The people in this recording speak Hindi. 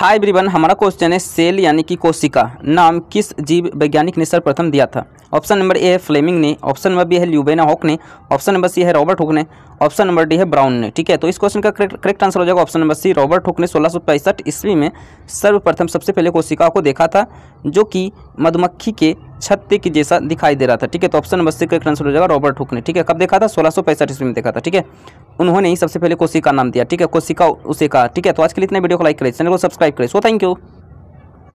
हाय ब्रिवन हमारा क्वेश्चन है सेल यानी कि कोशिका नाम किस जीव वैज्ञानिक ने सर्वप्रथम दिया था ऑप्शन नंबर ए है फ्लेमिंग ने ऑप्शन नंबर बी है ल्यूबेना हॉक ने ऑप्शन नंबर सी है रॉबर्ट हुक ने ऑप्शन नंबर डी है ब्राउन ने ठीक है तो इस क्वेश्चन का करेक्ट आंसर हो जाएगा option number C Robert Hooke ने सोलह ईस्वी में सर्वप्रथम सबसे पहले कोशिका को देखा था जो कि मधुमक्खी के छत्ते के जैसा दिखाई दे रहा था ठीक है तो ऑप्शन नंबर सी का आंसर हो जाएगा रॉबर्ट हुक ने ठीक है कब देखा था सोलह सौ पैंसठ ईस्वी में देखा था ठीक है उन्होंने ही सबसे पहले कोशिका नाम दिया ठीक है कोशिका उसे कहा ठीक है तो आज के लिए इतना वीडियो को लाइक करें चैनल को सब्सक्राइब करें सो थैंक यू